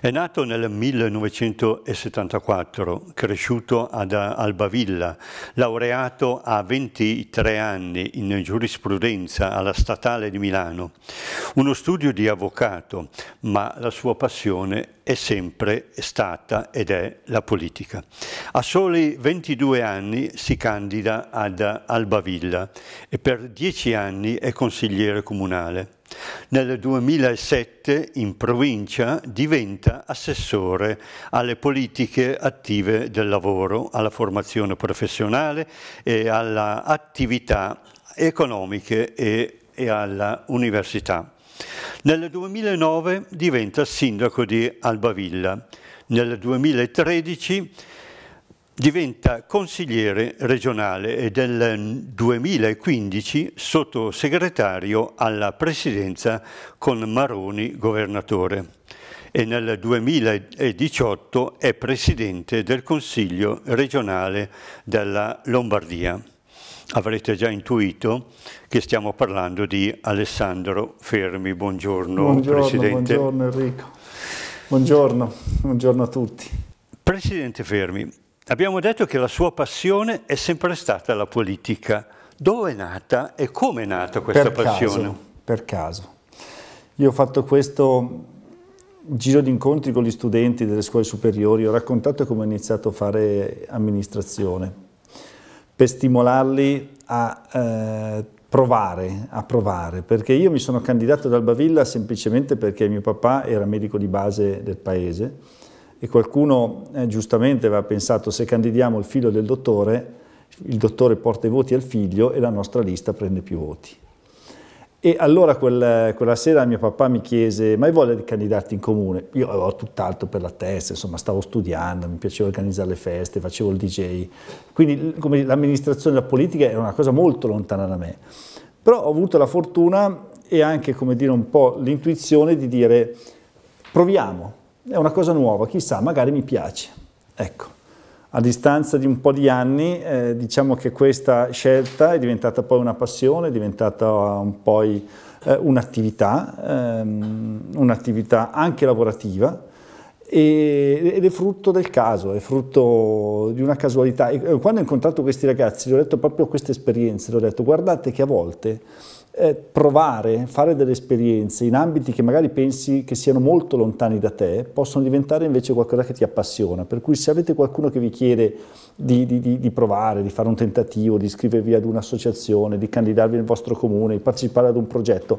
È nato nel 1974, cresciuto ad Albavilla, laureato a 23 anni in giurisprudenza alla Statale di Milano. Uno studio di avvocato, ma la sua passione è sempre stata ed è la politica. A soli 22 anni si candida ad Albavilla e per 10 anni è consigliere comunale. Nel 2007 in provincia diventa assessore alle politiche attive del lavoro, alla formazione professionale e alle attività economiche e, e all'università. Nel 2009 diventa sindaco di Albavilla. Nel 2013 diventa consigliere regionale e nel 2015 sottosegretario alla presidenza con Maroni governatore e nel 2018 è presidente del Consiglio regionale della Lombardia avrete già intuito che stiamo parlando di Alessandro Fermi. Buongiorno, buongiorno Presidente. Buongiorno Enrico. Buongiorno, buongiorno a tutti. Presidente Fermi, abbiamo detto che la sua passione è sempre stata la politica. Dove è nata e come è nata questa per passione? Caso, per caso. Io ho fatto questo giro di incontri con gli studenti delle scuole superiori, ho raccontato come ho iniziato a fare amministrazione per stimolarli a eh, provare, a provare, perché io mi sono candidato ad Albavilla semplicemente perché mio papà era medico di base del paese e qualcuno eh, giustamente aveva pensato se candidiamo il figlio del dottore, il dottore porta i voti al figlio e la nostra lista prende più voti. E allora quel, quella sera mio papà mi chiese, ma hai voglia di candidarti in comune? Io avevo tutt'altro per la testa, insomma stavo studiando, mi piaceva organizzare le feste, facevo il DJ. Quindi l'amministrazione e la politica era una cosa molto lontana da me. Però ho avuto la fortuna e anche, come dire, un po' l'intuizione di dire proviamo, è una cosa nuova, chissà, magari mi piace. Ecco. A distanza di un po' di anni, eh, diciamo che questa scelta è diventata poi una passione, è diventata eh, un po' eh, un'attività, ehm, un'attività anche lavorativa, ed è frutto del caso, è frutto di una casualità. E eh, quando ho incontrato questi ragazzi, gli ho detto proprio queste esperienze, gli ho detto guardate che a volte eh, provare, fare delle esperienze in ambiti che magari pensi che siano molto lontani da te, possono diventare invece qualcosa che ti appassiona. Per cui se avete qualcuno che vi chiede di, di, di provare, di fare un tentativo, di iscrivervi ad un'associazione, di candidarvi nel vostro comune, di partecipare ad un progetto,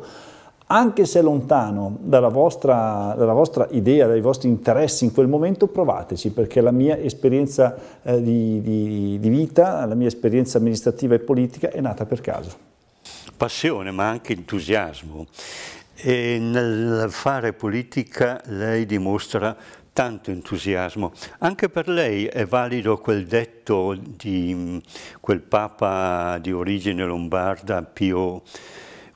anche se è lontano dalla vostra, dalla vostra, idea, dai vostri interessi in quel momento, provateci, perché la mia esperienza eh, di, di, di vita, la mia esperienza amministrativa e politica è nata per caso passione ma anche entusiasmo e nel fare politica lei dimostra tanto entusiasmo. Anche per lei è valido quel detto di mm, quel Papa di origine lombarda, Pio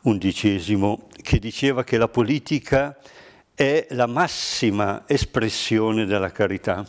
XI, che diceva che la politica è la massima espressione della carità.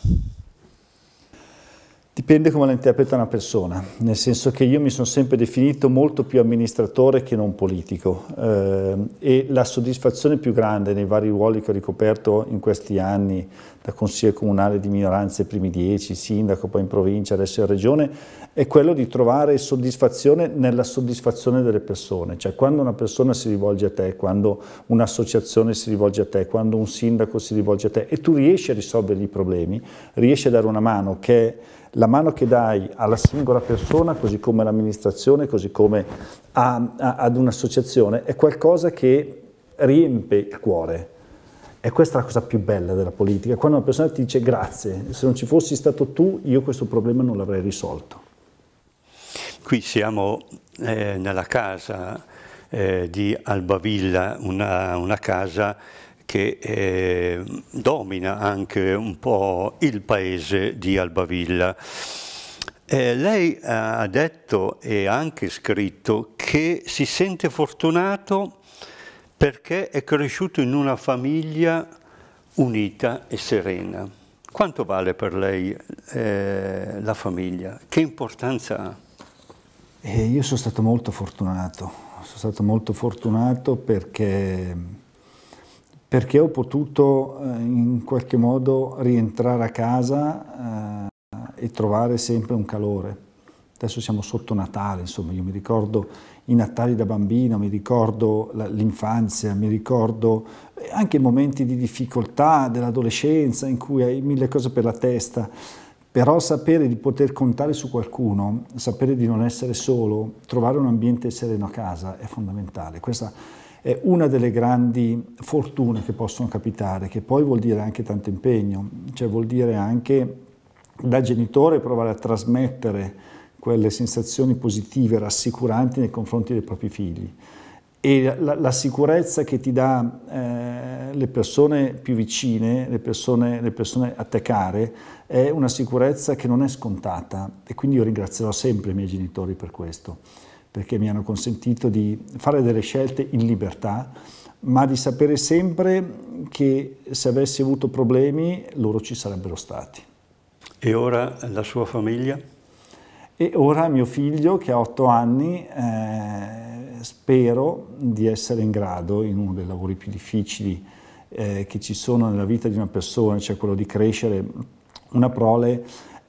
Dipende come la interpreta una persona, nel senso che io mi sono sempre definito molto più amministratore che non politico eh, e la soddisfazione più grande nei vari ruoli che ho ricoperto in questi anni, da consiglio comunale di minoranze, primi dieci, sindaco, poi in provincia, adesso in regione, è quello di trovare soddisfazione nella soddisfazione delle persone, cioè quando una persona si rivolge a te, quando un'associazione si rivolge a te, quando un sindaco si rivolge a te e tu riesci a risolvere i problemi, riesci a dare una mano che la mano che dai alla singola persona, così come all'amministrazione, così come a, a, ad un'associazione, è qualcosa che riempie il cuore. E questa è la cosa più bella della politica, quando una persona ti dice grazie, se non ci fossi stato tu, io questo problema non l'avrei risolto. Qui siamo eh, nella casa eh, di Albavilla, una, una casa che eh, domina anche un po' il paese di Albavilla. Eh, lei ha detto e anche scritto che si sente fortunato perché è cresciuto in una famiglia unita e serena. Quanto vale per lei eh, la famiglia? Che importanza ha? Eh, io sono stato molto fortunato, sono stato molto fortunato perché perché ho potuto eh, in qualche modo rientrare a casa eh, e trovare sempre un calore. Adesso siamo sotto Natale, insomma, io mi ricordo i Natali da bambino, mi ricordo l'infanzia, mi ricordo eh, anche i momenti di difficoltà dell'adolescenza in cui hai mille cose per la testa, però sapere di poter contare su qualcuno, sapere di non essere solo, trovare un ambiente sereno a casa è fondamentale. Questa è una delle grandi fortune che possono capitare, che poi vuol dire anche tanto impegno, cioè vuol dire anche da genitore provare a trasmettere quelle sensazioni positive, rassicuranti nei confronti dei propri figli. E la, la sicurezza che ti dà eh, le persone più vicine, le persone, le persone a te care, è una sicurezza che non è scontata e quindi io ringrazierò sempre i miei genitori per questo perché mi hanno consentito di fare delle scelte in libertà, ma di sapere sempre che se avessi avuto problemi loro ci sarebbero stati. E ora la sua famiglia? E ora mio figlio che ha otto anni, eh, spero di essere in grado, in uno dei lavori più difficili eh, che ci sono nella vita di una persona, cioè quello di crescere una prole,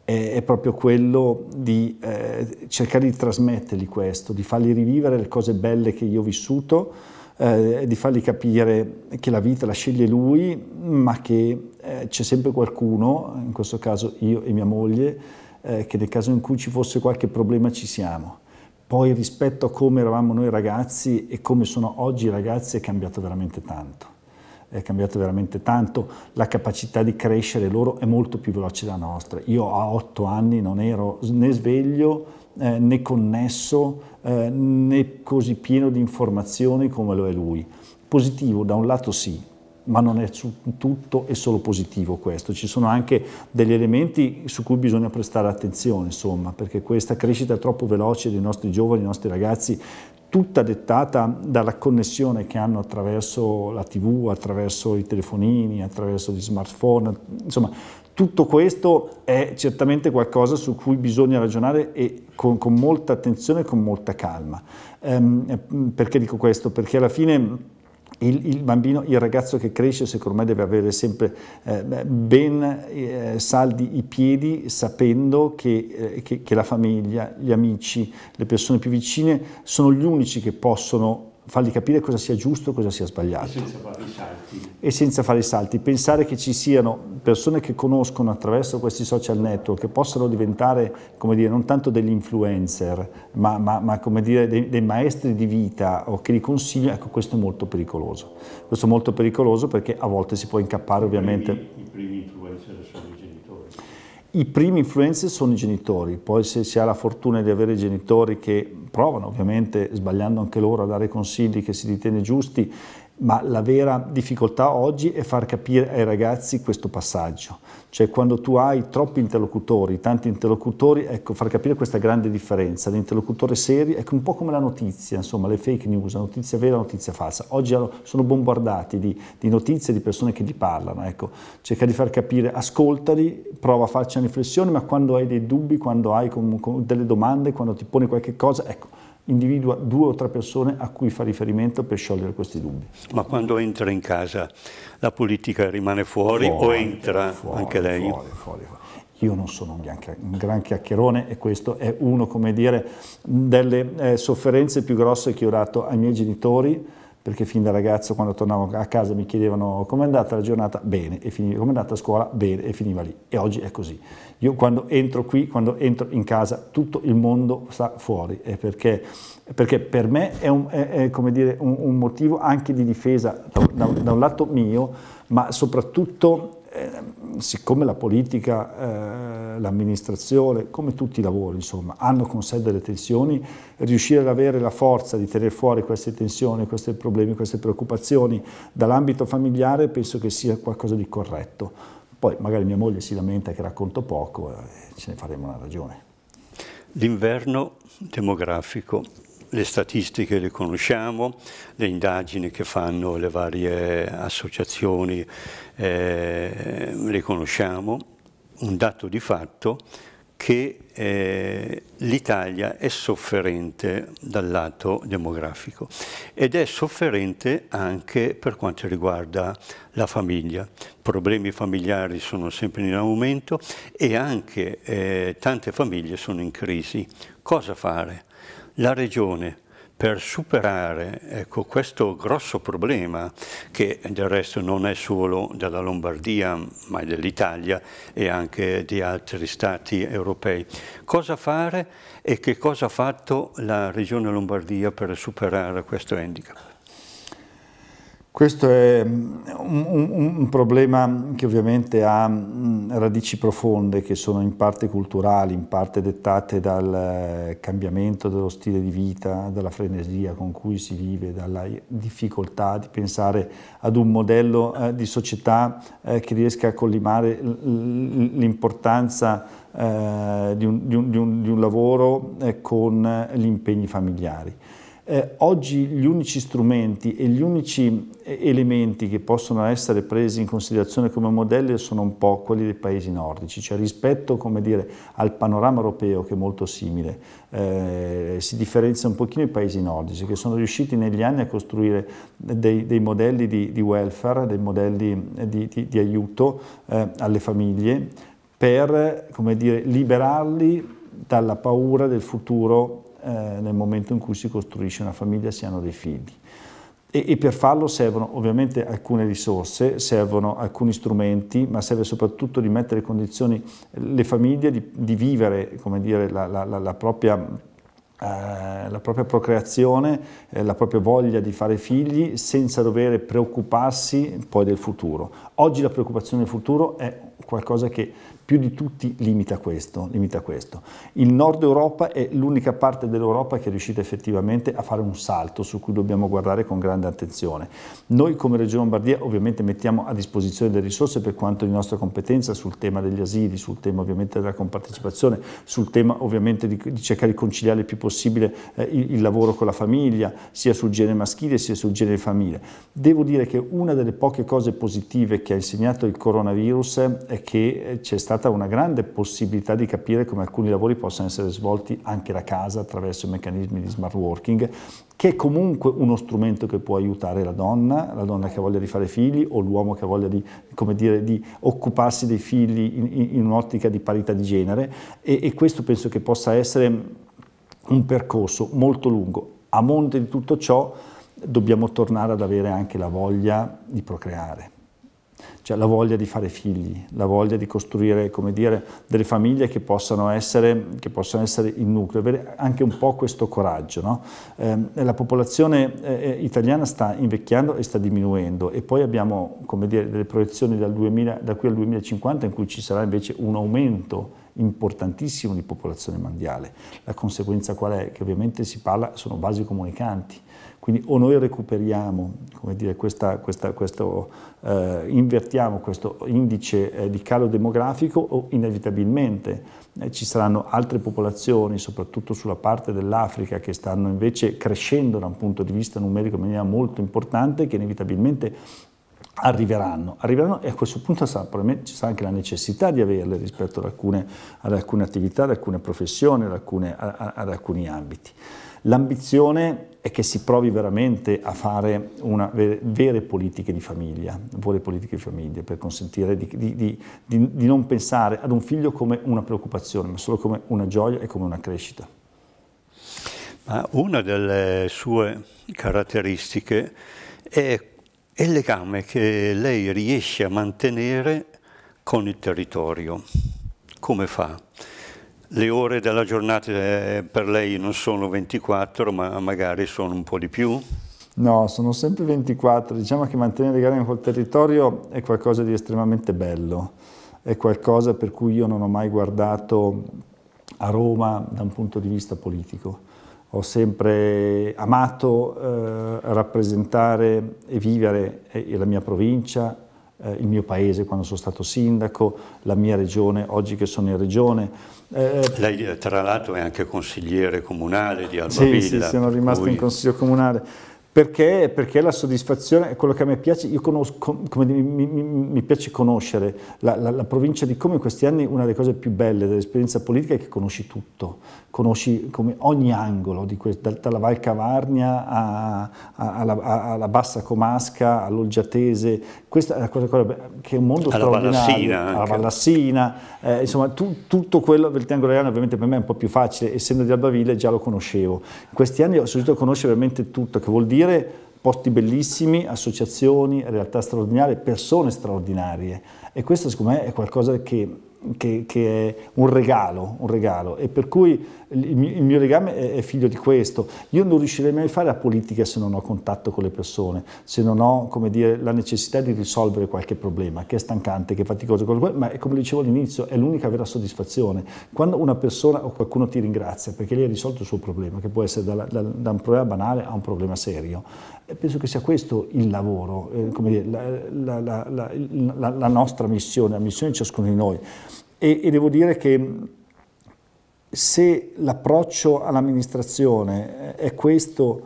è, proprio quello di eh, cercare di trasmettergli questo, di fargli rivivere le cose belle che io ho vissuto, eh, di fargli capire che la vita la sceglie lui, ma che eh, c'è sempre qualcuno, in questo caso io e mia moglie, eh, che nel caso in cui ci fosse qualche problema ci siamo. Poi rispetto a come eravamo noi ragazzi e come sono oggi i ragazzi è cambiato veramente tanto è cambiato veramente tanto, la capacità di crescere loro è molto più veloce della nostra. Io a otto anni non ero né sveglio eh, né connesso eh, né così pieno di informazioni come lo è lui. Positivo da un lato sì, ma non è tutto e solo positivo questo, ci sono anche degli elementi su cui bisogna prestare attenzione, insomma, perché questa crescita troppo veloce dei nostri giovani, dei nostri ragazzi tutta dettata dalla connessione che hanno attraverso la tv, attraverso i telefonini, attraverso gli smartphone, insomma tutto questo è certamente qualcosa su cui bisogna ragionare e con, con molta attenzione e con molta calma. Ehm, perché dico questo? Perché alla fine il, il, bambino, il ragazzo che cresce secondo me deve avere sempre eh, ben eh, saldi i piedi sapendo che, eh, che, che la famiglia, gli amici, le persone più vicine sono gli unici che possono fargli capire cosa sia giusto e cosa sia sbagliato. E senza fare i salti. E senza fare i salti. Pensare che ci siano persone che conoscono attraverso questi social network che possano diventare, come dire, non tanto degli influencer, ma, ma, ma come dire, dei, dei, maestri di vita o che li consigliano, ecco, questo è molto pericoloso. Questo è molto pericoloso perché a volte si può incappare ovviamente... I primi, i primi influencer i primi influencer sono i genitori, poi se si ha la fortuna di avere genitori che provano ovviamente, sbagliando anche loro, a dare consigli che si ritiene giusti ma la vera difficoltà oggi è far capire ai ragazzi questo passaggio, cioè quando tu hai troppi interlocutori, tanti interlocutori, ecco, far capire questa grande differenza, l'interlocutore serio, ecco, è un po' come la notizia, insomma, le fake news, la notizia vera, la notizia falsa, oggi sono bombardati di, di notizie, di persone che ti parlano, ecco, cerca di far capire, ascoltali, prova a farci una riflessione, ma quando hai dei dubbi, quando hai delle domande, quando ti poni qualche cosa, ecco, individua due o tre persone a cui fa riferimento per sciogliere questi dubbi. Ma quando entra in casa la politica rimane fuori, fuori o entra fuori, anche lei? Fuori, fuori, fuori. Io non sono un gran, un gran, chiacchierone e questo è uno, come dire, delle eh, sofferenze più grosse che ho dato ai miei genitori, perché fin da ragazzo quando tornavo a casa mi chiedevano come è andata la giornata, bene, e finiva, come è andata a scuola, bene, e finiva lì. E oggi è così. Io quando entro qui, quando entro in casa, tutto il mondo sta fuori, perché, perché, per me è, un, è, è dire, un, un motivo anche di difesa da, da, da un lato mio, ma soprattutto Ehm, siccome la politica, eh, l'amministrazione, come tutti i lavori, insomma, hanno con sé delle tensioni, riuscire ad avere la forza di tenere fuori queste tensioni, questi problemi, queste preoccupazioni dall'ambito familiare penso che sia qualcosa di corretto. Poi magari mia moglie si lamenta che racconto poco, eh, e ce ne faremo una ragione. L'inverno demografico le statistiche le conosciamo, le indagini che fanno le varie associazioni eh, le conosciamo, un dato di fatto che eh, l'Italia è sofferente dal lato demografico ed è sofferente anche per quanto riguarda la famiglia. Problemi familiari sono sempre in aumento e anche eh, tante famiglie sono in crisi. Cosa fare? la Regione per superare ecco, questo grosso problema, che del resto non è solo della Lombardia, ma dell'Italia e anche di altri stati europei. Cosa fare e che cosa ha fatto la Regione Lombardia per superare questo handicap? Questo è mm, un, un, un, problema che ovviamente ha mm, radici profonde che sono in parte culturali, in parte dettate dal eh, cambiamento dello stile di vita, dalla frenesia con cui si vive, dalla difficoltà di pensare ad un modello eh, di società eh, che riesca a collimare l'importanza eh, di, di, di, un lavoro eh, con eh, gli impegni familiari. Eh, oggi gli unici strumenti e gli unici eh, elementi che possono essere presi in considerazione come modelli sono un po' quelli dei paesi nordici, cioè rispetto dire, al panorama europeo che è molto simile, eh, si differenzia un pochino i paesi nordici che sono riusciti negli anni a costruire dei, dei modelli di, di, welfare, dei modelli eh, di, di, di aiuto eh, alle famiglie per dire, liberarli dalla paura del futuro eh, nel momento in cui si costruisce una famiglia, si hanno dei figli. E, e, per farlo servono ovviamente alcune risorse, servono alcuni strumenti, ma serve soprattutto di mettere condizioni le famiglie di, di vivere dire, la, la, la, propria, eh, la, propria, procreazione, eh, la propria voglia di fare figli senza dover preoccuparsi poi del futuro. Oggi la preoccupazione del futuro è qualcosa che più di tutti limita questo, limita questo. Il nord Europa è l'unica parte dell'Europa che è riuscita effettivamente a fare un salto su cui dobbiamo guardare con grande attenzione. Noi come Regione Lombardia ovviamente mettiamo a disposizione delle risorse per quanto di nostra competenza sul tema degli asili, sul tema ovviamente della compartecipazione, sul tema ovviamente di, di cercare di conciliare il più possibile eh, il, il, lavoro con la famiglia, sia sul genere maschile sia sul genere femminile. Devo dire che una delle poche cose positive che ha insegnato il coronavirus è che eh, c'è stata stata una grande possibilità di capire come alcuni lavori possano essere svolti anche da casa attraverso meccanismi di smart working, che è comunque uno strumento che può aiutare la donna, la donna che ha voglia di fare figli o l'uomo che ha voglia di, dire, di occuparsi dei figli in, in, in un'ottica di parità di genere e, e questo penso che possa essere un percorso molto lungo. A monte di tutto ciò dobbiamo tornare ad avere anche la voglia di procreare cioè la voglia di fare figli, la voglia di costruire dire, delle famiglie che possano, essere, che possano, essere, il nucleo, avere anche un po' questo coraggio. No? Eh, la popolazione eh, eh, italiana sta invecchiando e sta diminuendo e poi abbiamo dire, delle proiezioni 2000, da qui al 2050 in cui ci sarà invece un aumento importantissimo di popolazione mondiale. La conseguenza qual è? Che ovviamente si parla, sono basi comunicanti quindi o noi recuperiamo, dire, questa, questa, questo, eh, invertiamo questo indice eh, di calo demografico o inevitabilmente eh, ci saranno altre popolazioni, soprattutto sulla parte dell'Africa, che stanno invece crescendo da un punto di vista numerico in maniera molto importante, che inevitabilmente Arriveranno, arriveranno, e a questo punto sarà, probabilmente ci sarà anche la necessità di averle rispetto ad alcune, ad alcune attività, ad alcune professioni, ad, alcune, ad, ad alcuni ambiti. L'ambizione è che si provi veramente a fare una, vere, vere, politiche di famiglia, vere politiche di famiglia, per consentire di, di, di, di non pensare ad un figlio come una preoccupazione, ma solo come una gioia e come una crescita. Ma una delle sue caratteristiche è il legame che lei riesce a mantenere con il territorio. Come fa? le ore della giornata eh, per lei non sono 24, ma magari sono un po' di più? No, sono sempre 24. Diciamo che mantenere legame col territorio è qualcosa di estremamente bello, è qualcosa per cui io non ho mai guardato a Roma da un punto di vista politico. Ho sempre amato eh, rappresentare e vivere eh, la mia provincia eh, il mio paese quando sono stato sindaco, la mia regione oggi che sono in regione. Eh, Lei eh, tra l'altro è anche consigliere comunale di Alba Sì, sì, sono rimasto cui... in consiglio comunale. Perché, perché, la soddisfazione è quello che a me piace, io conosco, come, mi, mi, mi, piace conoscere la, la, la, provincia di Como in questi anni, una delle cose più belle dell'esperienza politica è che conosci tutto, conosci ogni angolo, que, dalla Val Cavarnia a, a, alla, alla, Bassa Comasca, all'Olgiatese, questa è una cosa, che è un mondo alla straordinario, Ballassina alla Vallassina, eh, insomma tu, tutto quello del Triangolo Ariano ovviamente per me è un po' più facile, essendo di Albaville già lo conoscevo, in questi anni ho sentito conoscere veramente tutto, che vuol dire scoprire posti bellissimi, associazioni, realtà straordinarie, persone straordinarie e questo secondo me è qualcosa che che, che, è un regalo, un regalo e per cui il mio, il mio legame è, è, figlio di questo. Io non riuscirei mai a fare la politica se non ho contatto con le persone, se non ho dire, la necessità di risolvere qualche problema, che è stancante, che è faticoso, ma è come dicevo all'inizio, è l'unica vera soddisfazione. Quando una persona o qualcuno ti ringrazia perché lei ha risolto il suo problema, che può essere da, da, da un problema banale a un problema serio, eh, penso che sia questo il lavoro, eh, dire, la, la, la, la nostra missione, la missione di ciascuno di noi. E, e, devo dire che se l'approccio all'amministrazione eh, è questo,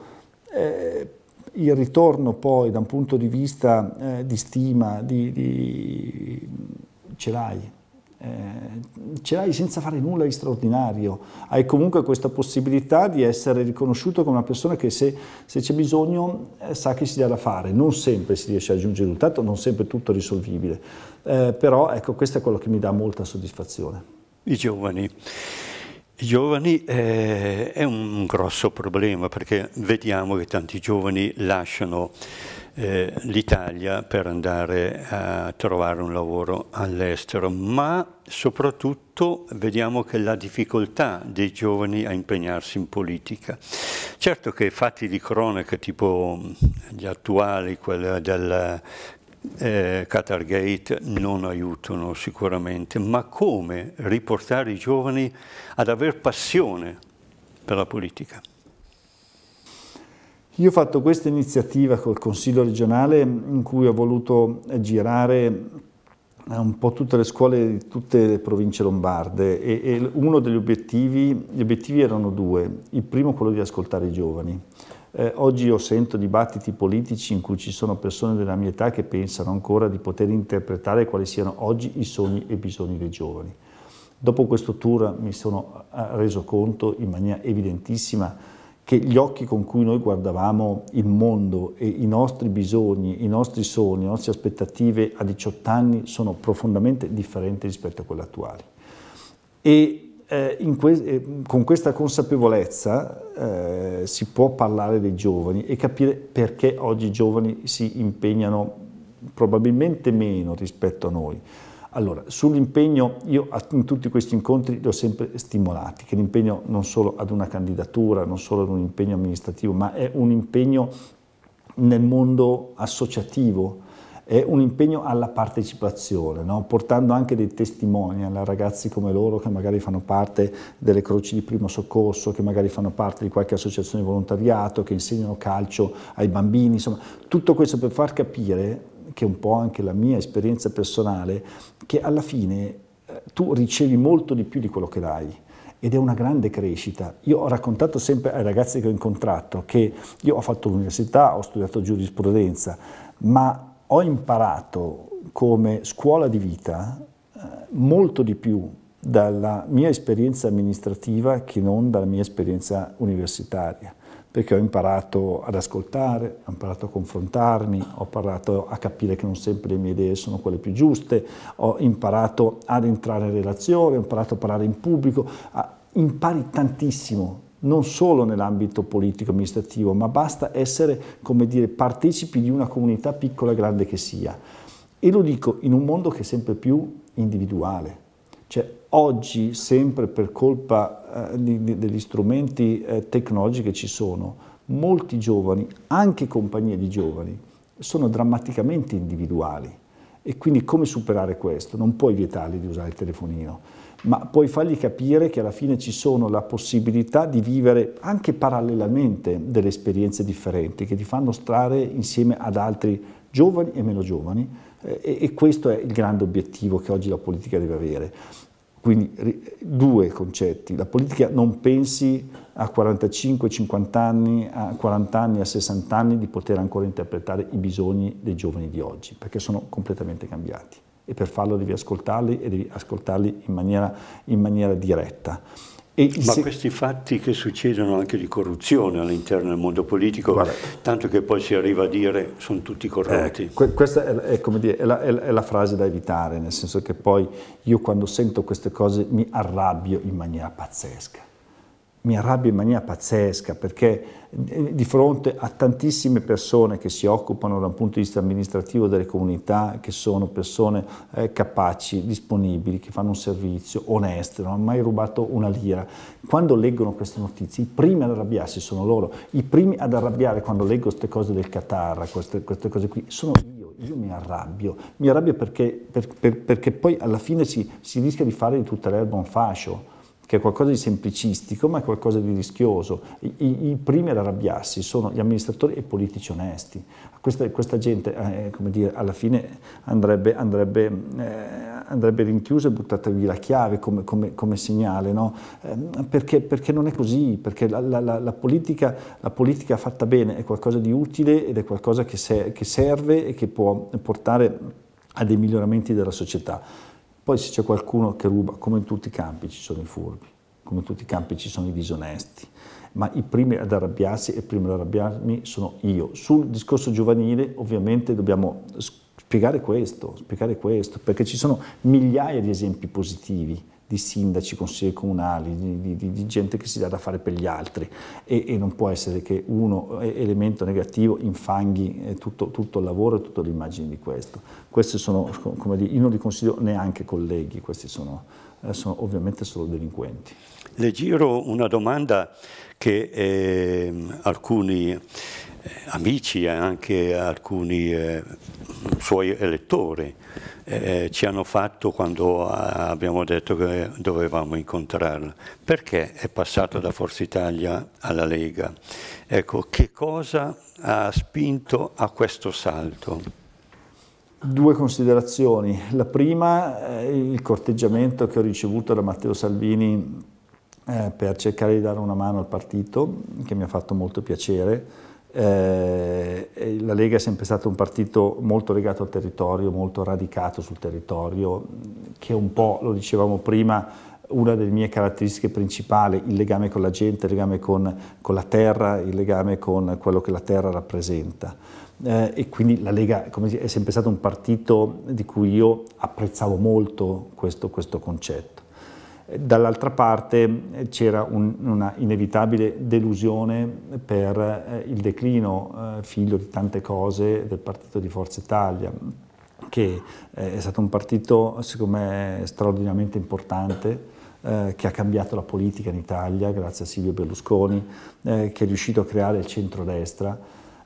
eh, il ritorno poi da un punto di vista eh, di stima, di, di... ce l'hai. Eh, ce l'hai senza fare nulla di straordinario, hai comunque questa possibilità di essere riconosciuto come una persona che se, se c'è bisogno eh, sa che si dà da fare, non sempre si riesce a raggiungere il risultato, non sempre tutto è risolvibile, eh, però ecco questo è quello che mi dà molta soddisfazione. I giovani, giovani eh, è un grosso problema perché vediamo che tanti giovani lasciano eh, l'Italia per andare a trovare un lavoro all'estero, ma soprattutto vediamo che la difficoltà dei giovani a impegnarsi in politica. Certo che fatti di cronaca tipo gli attuali, quella del eh, Qatar Gate non aiutano sicuramente, ma come riportare i giovani ad aver passione per la politica? Io ho fatto questa iniziativa col Consiglio regionale in cui ho voluto girare eh, un po' tutte le scuole di tutte le province lombarde e, e uno degli obiettivi, gli obiettivi erano due, il primo quello di ascoltare i giovani, eh, oggi io sento dibattiti politici in cui ci sono persone della mia età che pensano ancora di poter interpretare quali siano oggi i sogni e i bisogni dei giovani. Dopo questo tour mi sono eh, reso conto in maniera evidentissima che gli occhi con cui noi guardavamo il mondo e i nostri bisogni, i nostri sogni, le nostre aspettative a 18 anni sono profondamente differenti rispetto a quelli attuali. E eh, que eh, con questa consapevolezza eh, si può parlare dei giovani e capire perché oggi i giovani si impegnano probabilmente meno rispetto a noi. Allora, sull'impegno, io in tutti questi incontri li ho sempre stimolati, che l'impegno non solo ad una candidatura, non solo ad un impegno amministrativo, ma è un impegno nel mondo associativo, è un impegno alla partecipazione, no? portando anche dei testimonial a ragazzi come loro che magari fanno parte delle croci di primo soccorso, che magari fanno parte di qualche associazione di volontariato, che insegnano calcio ai bambini, insomma tutto questo per far capire, che è un po' anche la mia esperienza personale, che alla fine eh, tu ricevi molto di più di quello che dai ed è una grande crescita. Io ho raccontato sempre ai ragazzi che ho incontrato che io ho fatto l'università, ho studiato giurisprudenza, ma ho imparato come scuola di vita eh, molto di più dalla mia esperienza amministrativa che non dalla mia esperienza universitaria, perché ho imparato ad ascoltare, ho imparato a confrontarmi, ho imparato a capire che non sempre le mie idee sono quelle più giuste, ho imparato ad entrare in relazione, ho imparato a parlare in pubblico, impari tantissimo non solo nell'ambito politico amministrativo, ma basta essere, come dire, partecipi di una comunità piccola e grande che sia. E lo dico in un mondo che è sempre più individuale. Cioè, oggi, sempre per colpa eh, di, di, degli strumenti eh, tecnologici che ci sono, molti giovani, anche compagnie di giovani, sono drammaticamente individuali. E quindi come superare questo? Non puoi vietarli di usare il telefonino ma puoi fargli capire che alla fine ci sono la possibilità di vivere anche parallelamente delle esperienze differenti che ti fanno stare insieme ad altri giovani e meno giovani eh, e, questo è il grande obiettivo che oggi la politica deve avere. Quindi due concetti, la politica non pensi a 45-50 anni, a 40 anni, a 60 anni di poter ancora interpretare i bisogni dei giovani di oggi, perché sono completamente cambiati e per farlo devi ascoltarli e devi ascoltarli in maniera, in maniera diretta. E Ma se... questi fatti che succedono anche di corruzione all'interno del mondo politico, Guarda, tanto che poi si arriva a dire sono tutti corrotti. Eh, que questa è, è, dire, è, la, è, la, frase da evitare, nel senso che poi io quando sento queste cose mi arrabbio in maniera pazzesca mi arrabbio in maniera pazzesca perché eh, di fronte a tantissime persone che si occupano da un punto di vista amministrativo delle comunità, che sono persone eh, capaci, disponibili, che fanno un servizio, oneste, non hanno mai rubato una lira, quando leggono queste notizie i primi ad arrabbiarsi sono loro, i primi ad arrabbiare quando leggo queste cose del Qatar, queste, queste cose qui, sono io io mi arrabbio, mi arrabbio perché, per, per, perché poi alla fine si, si rischia di fare di tutta l'erba un fascio che è qualcosa di semplicistico ma è qualcosa di rischioso. I, i, i primi ad arrabbiarsi sono gli amministratori e i politici onesti. Questa, questa gente, eh, come dire, alla fine andrebbe, andrebbe, eh, andrebbe rinchiusa e buttata via la chiave come, come, come segnale, no? eh, perché, perché, non è così, perché la, la, la, politica, la, politica, fatta bene è qualcosa di utile ed è qualcosa che, se, che serve e che può portare a dei miglioramenti della società. Poi se c'è qualcuno che ruba, come in tutti i campi ci sono i furbi, come in tutti i campi ci sono i disonesti, ma i primi ad arrabbiarsi e i primi ad arrabbiarmi sono io. Sul discorso giovanile ovviamente dobbiamo spiegare questo, spiegare questo, perché ci sono migliaia di esempi positivi di sindaci, consigli comunali, di, di, di, gente che si dà da fare per gli altri e, e non può essere che uno eh, elemento negativo infanghi eh, tutto, tutto il lavoro e tutta l'immagine di questo. Questi sono, come dire, io non li consiglio neanche colleghi, questi sono, eh, sono ovviamente solo delinquenti. Le giro una domanda che eh, alcuni eh, amici e anche alcuni eh, suoi elettori eh, eh ci hanno fatto quando eh, abbiamo detto che dovevamo incontrarla. Perché è passato da Forza Italia alla Lega? Ecco, che cosa ha spinto a questo salto? Due considerazioni. La prima, il corteggiamento che ho ricevuto da Matteo Salvini eh, per cercare di dare una mano al partito, che mi ha fatto molto piacere eh, la Lega è sempre stato un partito molto legato al territorio, molto radicato sul territorio, che è un po', lo dicevamo prima, una delle mie caratteristiche principali, il legame con la gente, il legame con, con la terra, il legame con quello che la terra rappresenta. Eh, e quindi la Lega dice, è sempre stato un partito di cui io apprezzavo molto questo, questo concetto. Dall'altra parte eh, c'era un, una inevitabile delusione per eh, il declino eh, figlio di tante cose del partito di Forza Italia che è stato un partito secondo me straordinariamente importante eh, che ha cambiato la politica in Italia grazie a Silvio Berlusconi, eh, che è riuscito a creare il centrodestra,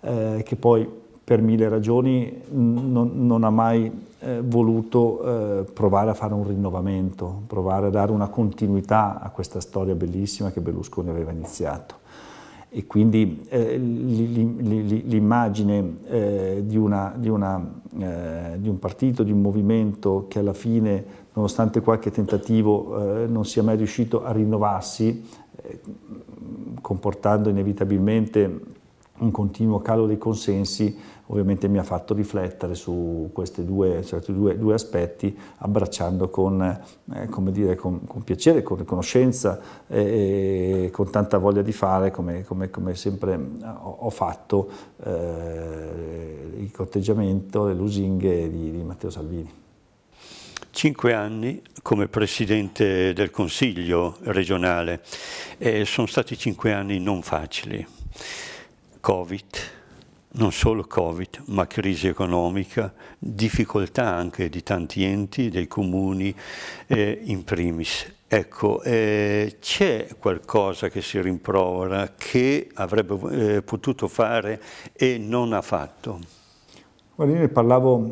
eh, che poi per mille ragioni non, non ha mai eh, voluto eh, provare a fare un rinnovamento, provare a dare una continuità a questa storia bellissima che Berlusconi aveva iniziato. E quindi eh, l'immagine eh, di, una, di, una, eh, di, un partito, di un movimento che alla fine, nonostante qualche tentativo, eh, non sia mai riuscito a rinnovarsi, comportando inevitabilmente un continuo calo dei consensi ovviamente mi ha fatto riflettere su questi due, cioè, due, due aspetti abbracciando con, eh, dire, con, con piacere, con riconoscenza e, e, con tanta voglia di fare come, come, come sempre eh, ho, ho fatto eh, il corteggiamento, le lusinghe di, di Matteo Salvini. Cinque anni come Presidente del Consiglio regionale, eh, sono stati cinque anni non facili. Covid, non solo Covid, ma crisi economica, difficoltà anche di tanti enti, dei comuni eh, in primis. Ecco, eh, c'è qualcosa che si rimprovera che avrebbe eh, potuto fare e non ha fatto? Guarda, io ne parlavo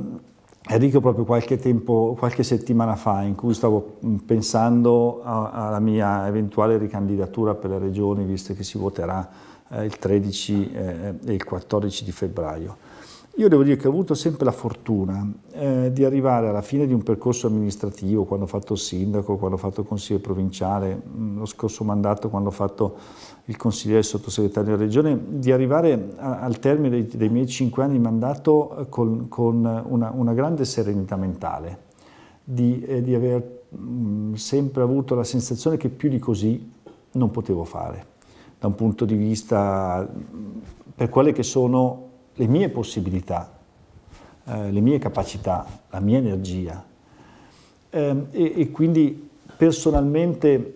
Enrico eh, proprio qualche tempo, qualche settimana fa, in cui stavo mm, pensando alla mia eventuale ricandidatura per le regioni, visto che si voterà eh, il 13 eh, e il 14 di febbraio. Io devo dire che ho avuto sempre la fortuna eh, di arrivare alla fine di un percorso amministrativo, quando ho fatto sindaco, quando ho fatto il consiglio provinciale, mm, lo scorso mandato quando ho fatto il consigliere sottosegretario della regione, di arrivare a, al termine dei, dei, miei cinque anni di mandato eh, con, con una, una, grande serenità mentale, di, eh, di aver mh, mm, sempre avuto la sensazione che più di così non potevo fare da un punto di vista per quelle che sono le mie possibilità, eh, le mie capacità, la mia energia. Eh, e, e, quindi personalmente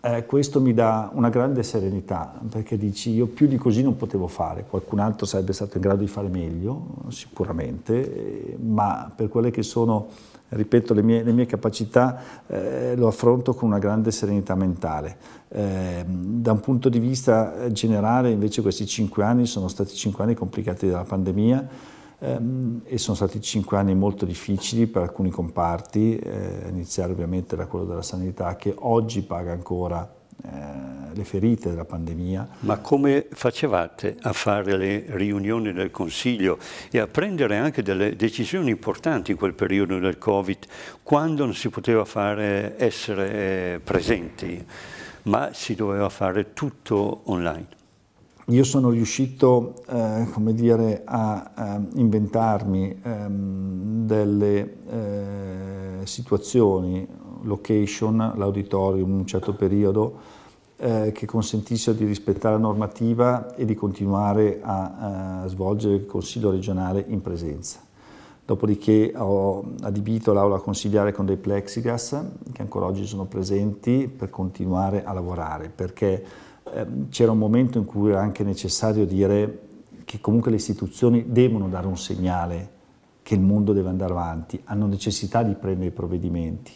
eh, questo mi dà una grande serenità, perché dici io più di così non potevo fare, qualcun altro sarebbe stato in grado di fare meglio, sicuramente, eh, ma per quelle che sono ripeto, le mie, le mie capacità eh, lo affronto con una grande serenità mentale. Eh, da un punto di vista generale, invece, questi cinque anni sono stati cinque anni complicati dalla pandemia ehm, e sono stati cinque anni molto difficili per alcuni comparti, eh, iniziare ovviamente da quello della sanità che oggi paga ancora eh, le ferite della pandemia. Ma come facevate a fare le riunioni del Consiglio e a prendere anche delle decisioni importanti in quel periodo del Covid, quando non si poteva fare essere eh, presenti, ma si doveva fare tutto online? Io sono riuscito eh, dire, a, a, inventarmi ehm, delle eh, situazioni location, l'auditorium in un certo periodo, eh, che consentisse di rispettare la normativa e di continuare a, eh, a svolgere il Consiglio regionale in presenza. Dopodiché ho adibito l'aula consigliare con dei plexigas che ancora oggi sono presenti per continuare a lavorare, perché eh, c'era un momento in cui era anche necessario dire che comunque le istituzioni devono dare un segnale che il mondo deve andare avanti, hanno necessità di prendere i provvedimenti.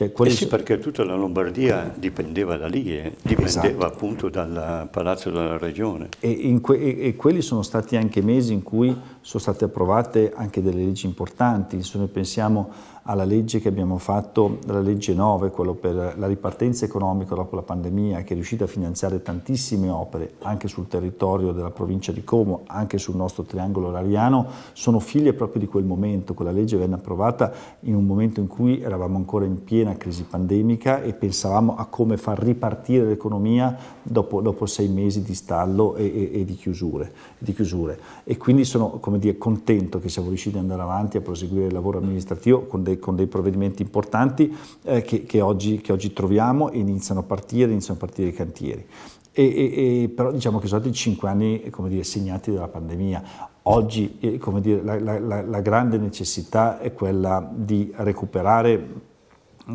Cioè, eh sì, perché tutta la Lombardia dipendeva da lì, eh. Esatto. dipendeva esatto. appunto dal palazzo della regione. E, que e quelli sono stati anche mesi in cui sono state approvate anche delle leggi importanti, se noi pensiamo alla legge che abbiamo fatto, la legge 9, quello per la ripartenza economica dopo la pandemia, che è riuscita a finanziare tantissime opere anche sul territorio della provincia di Como, anche sul nostro triangolo orariano, sono figlie proprio di quel momento, quella legge venne approvata in un momento in cui eravamo ancora in piena crisi pandemica e pensavamo a come far ripartire l'economia dopo, dopo, sei mesi di stallo e, e, e, di chiusure, di chiusure. E quindi sono come dire, contento che siamo riusciti ad andare avanti a proseguire il lavoro amministrativo con dei, con dei provvedimenti importanti eh, che, che, oggi, che, oggi, troviamo e iniziano a partire, iniziano a partire i cantieri. E, e, e, però diciamo che sono stati cinque anni dire, segnati dalla pandemia. Oggi eh, come dire, la, la, la grande necessità è quella di recuperare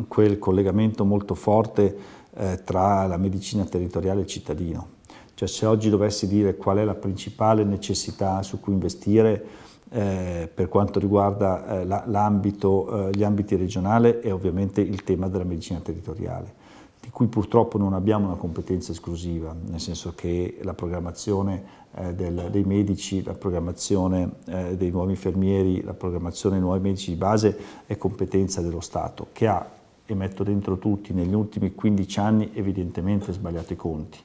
quel collegamento molto forte eh, tra la medicina territoriale e il cittadino. Cioè se oggi dovessi dire qual è la principale necessità su cui investire eh, per quanto riguarda eh, l'ambito, eh, gli ambiti regionali è ovviamente il tema della medicina territoriale, di cui purtroppo non abbiamo una competenza esclusiva, nel senso che la programmazione eh, del, dei medici, la programmazione eh, dei nuovi infermieri, la programmazione dei nuovi medici di base è competenza dello Stato, che ha, e metto dentro tutti, negli ultimi 15 anni evidentemente sbagliato i conti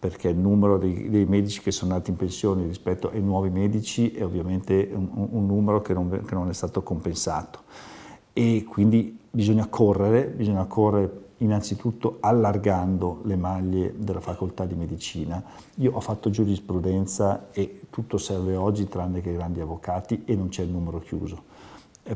perché il numero dei, dei, medici che sono andati in pensione rispetto ai nuovi medici è ovviamente un, un numero che non, che non, è stato compensato e quindi bisogna correre, bisogna correre innanzitutto allargando le maglie della facoltà di medicina. Io ho fatto giurisprudenza e tutto serve oggi tranne che i grandi avvocati e non c'è il numero chiuso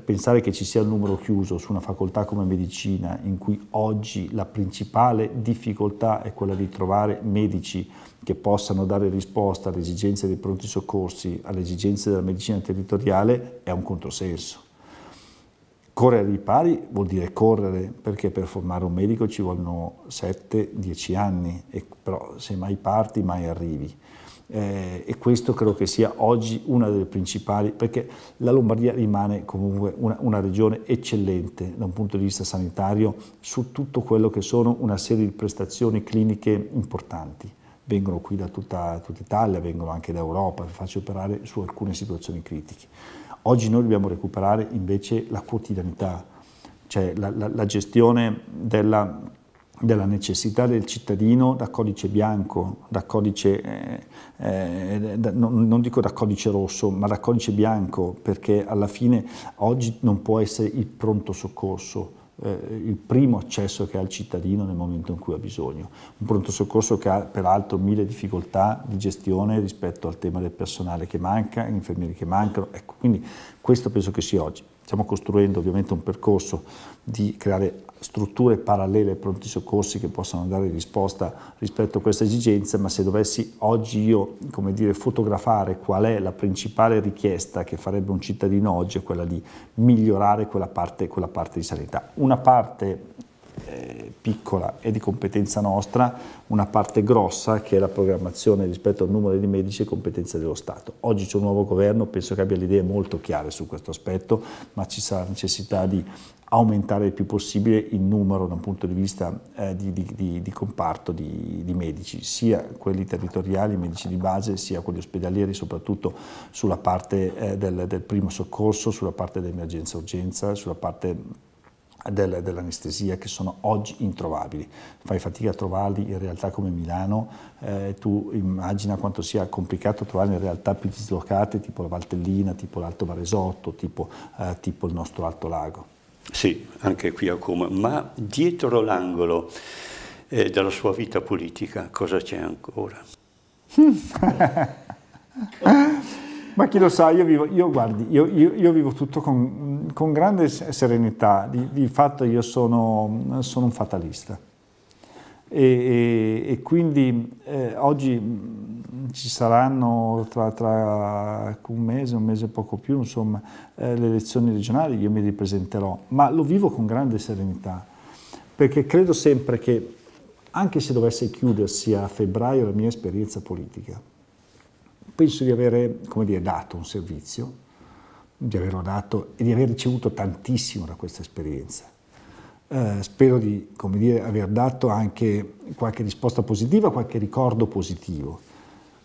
pensare che ci sia un numero chiuso su una facoltà come medicina, in cui oggi la principale difficoltà è quella di trovare medici che possano dare risposta alle esigenze dei pronti soccorsi, alle esigenze della medicina territoriale, è un controsenso. Correre i pari vuol dire correre, perché per formare un medico ci vogliono 7-10 anni, però se mai parti mai arrivi eh, e questo credo che sia oggi una delle principali, perché la Lombardia rimane comunque una, una, regione eccellente da un punto di vista sanitario su tutto quello che sono una serie di prestazioni cliniche importanti. Vengono qui da tutta, tutta Italia, vengono anche da Europa, per farci operare su alcune situazioni critiche. Oggi noi dobbiamo recuperare invece la quotidianità, cioè la, la, la gestione della della necessità del cittadino da codice bianco, da codice, eh, eh, da, non, non, dico da codice rosso, ma da codice bianco, perché alla fine oggi non può essere il pronto soccorso eh, il primo accesso che ha il cittadino nel momento in cui ha bisogno. Un pronto soccorso che ha peraltro mille difficoltà di gestione rispetto al tema del personale che manca, infermieri che mancano, ecco, quindi questo penso che sia oggi. Stiamo costruendo ovviamente un percorso di creare strutture parallele ai pronti soccorsi che possano dare risposta rispetto a questa esigenza, ma se dovessi oggi io dire, fotografare qual è la principale richiesta che farebbe un cittadino oggi è quella di migliorare quella parte, quella parte di sanità. Una parte eh, piccola e di competenza nostra, una parte grossa che è la programmazione rispetto al numero di medici e competenza dello Stato. Oggi c'è un nuovo governo, penso che abbia le idee molto chiare su questo aspetto, ma ci sarà necessità di aumentare il più possibile il numero da un punto di vista eh, di, di, di, di, comparto di, medici, sia quelli territoriali, medici di base, sia quelli ospedalieri, soprattutto sulla parte eh, del, del primo soccorso, sulla parte dell'emergenza-urgenza, sulla parte del, dell'anestesia che sono oggi introvabili. Fai fatica a trovarli in realtà come Milano, eh, tu immagina quanto sia complicato trovarli in realtà più dislocate, tipo la Valtellina, tipo l'Alto Varesotto, tipo, eh, tipo il nostro Alto Lago. Sì, anche qui a Como, ma dietro l'angolo eh, della sua vita politica cosa c'è ancora? Ma chi lo sa, io vivo, io, guardi, io, io, vivo tutto con, con, grande serenità, di, di fatto io sono, sono un fatalista. E, e, e, quindi eh, oggi mm, ci saranno tra, tra, un mese, un mese e poco più, insomma, eh, le elezioni regionali, io mi ripresenterò, ma lo vivo con grande serenità, perché credo sempre che anche se dovesse chiudersi a febbraio la mia esperienza politica, penso di avere dire, dato un servizio, di averlo dato e di aver ricevuto tantissimo da questa esperienza. Eh, spero di dire, aver dato anche qualche risposta positiva, qualche ricordo positivo,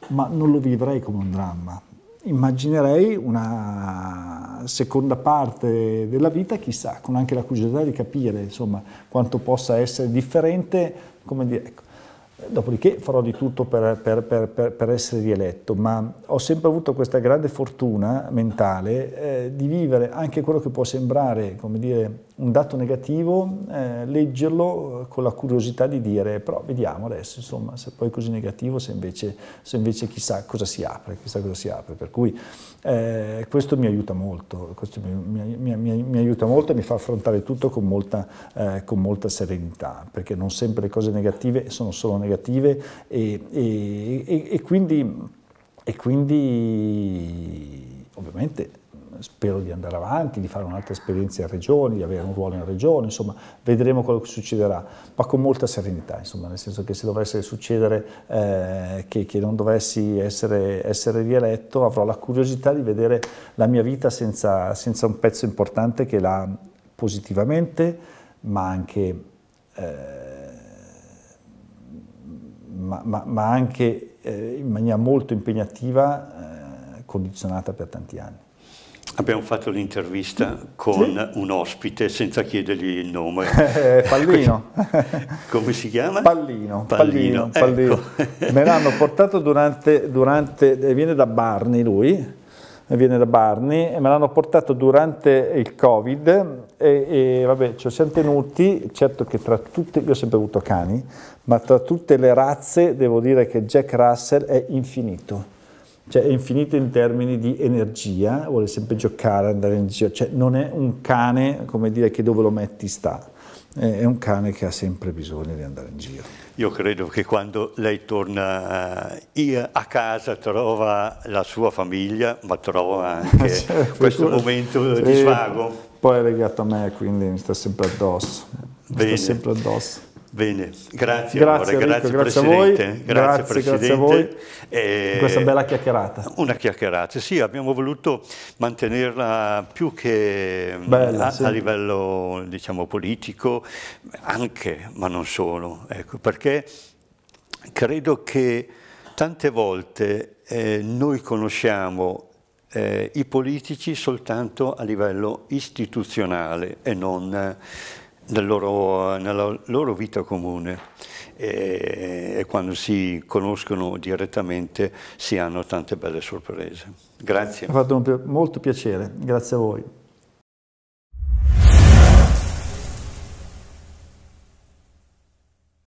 ma non lo vivrei come un dramma. Immaginerei una seconda parte della vita, chissà, con anche la curiosità di capire insomma, quanto possa essere differente. Come dire, ecco, Dopodiché farò di tutto per, per, per, per, essere rieletto, ma ho sempre avuto questa grande fortuna mentale eh, di vivere anche quello che può sembrare, come dire, un dato negativo, eh, leggerlo eh, con la curiosità di dire però vediamo adesso insomma, se poi è così negativo, se invece, se invece chissà, cosa si apre, chissà cosa si apre, per cui eh, questo mi aiuta molto, questo mi, mi, mi, mi, aiuta molto e mi fa affrontare tutto con molta, eh, con molta, serenità, perché non sempre le cose negative sono solo negative e, e, e, e quindi, quindi ovviamente spero di andare avanti, di fare un'altra esperienza in regione, di avere un ruolo in regione, insomma vedremo quello che succederà, ma con molta serenità, insomma, nel senso che se dovesse succedere eh, che, che, non dovessi essere, essere, rieletto avrò la curiosità di vedere la mia vita senza, senza un pezzo importante che l'ha positivamente, ma anche... Eh, ma, ma, ma, anche eh, in maniera molto impegnativa, eh, condizionata per tanti anni. Abbiamo fatto l'intervista con sì? un ospite senza chiedergli il nome. Eh, Pallino. Come si chiama? Pallino. Pallino. Pallino, Ecco. Me l'hanno portato durante, durante, eh, viene da Barni lui, eh, viene da Barni, me l'hanno portato durante il Covid e, e vabbè ci siamo tenuti, certo che tra tutte, io ho sempre avuto cani, ma tra tutte le razze devo dire che Jack Russell è infinito cioè è infinito in termini di energia, vuole sempre giocare, andare in giro, cioè non è un cane, come dire, che dove lo metti sta, è un cane che ha sempre bisogno di andare in giro. Io credo che quando lei torna eh, a casa trova la sua famiglia, ma trova anche cioè, questo tu... momento di svago. Poi è legato a me, quindi mi sta sempre addosso. Mi Bene. sta sempre addosso. Bene, grazie, grazie, amore, Enrico, grazie, grazie, Presidente. A voi. Grazie, grazie, Presidente. grazie a voi eh, questa bella chiacchierata. Una chiacchierata, sì, abbiamo voluto mantenerla più che bella, a, sì. a, livello diciamo, politico, anche, ma non solo, ecco, perché credo che tante volte eh, noi conosciamo eh, i politici soltanto a livello istituzionale e non loro, nella loro vita comune e, e, quando si conoscono direttamente si hanno tante belle sorprese. Grazie. Mi Ha fatto pi molto piacere, grazie a voi.